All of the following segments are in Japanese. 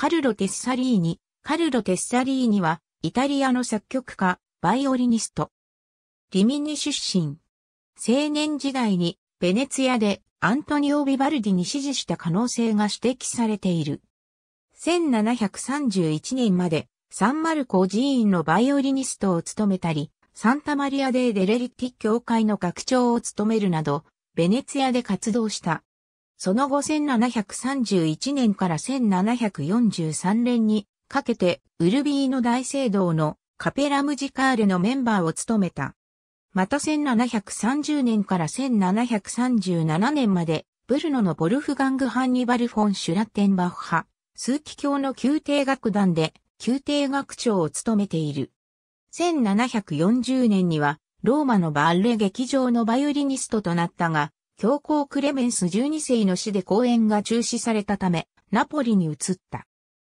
カルロ・テッサリーニ。カルロ・テッサリーニは、イタリアの作曲家、バイオリニスト。リミニ出身。青年時代に、ベネツィアでアントニオ・ヴィヴァルディに支持した可能性が指摘されている。1731年まで、サンマルコ寺院のバイオリニストを務めたり、サンタマリア・デデレリティ教会の学長を務めるなど、ベネツィアで活動した。その後1731年から1743年にかけてウルビーの大聖堂のカペラムジカールのメンバーを務めた。また1730年から1737年までブルノのボルフガング・ハンニバル・フォン・シュラテンバッハ、数奇教の宮廷楽団で宮廷学長を務めている。1740年にはローマのバーレ劇場のバイオリニストとなったが、教皇クレメンス12世の死で公演が中止されたため、ナポリに移った。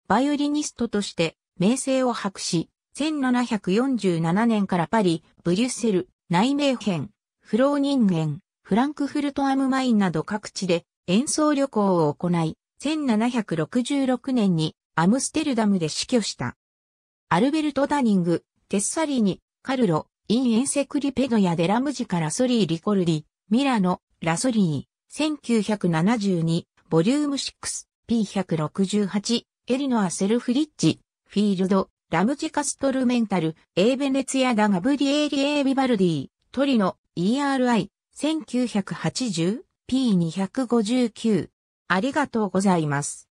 バイオリニストとして名声を博し、1747年からパリ、ブリュッセル、内名編、フロー人間、フランクフルトアムマインなど各地で演奏旅行を行い、1766年にアムステルダムで死去した。アルベルト・ダニング、テッサリニ、カルロ、イン・エンセクリペドやデラムジからソリー・リコルリ、ミラノ、ラソリー、1972、ボリューム 6, P168、エリノア・セルフリッジ、フィールド、ラムジカストルメンタル、エーベネツヤダ・ガブリエーリ・エービバルディ、トリノ、ERI、1980、P259。ありがとうございます。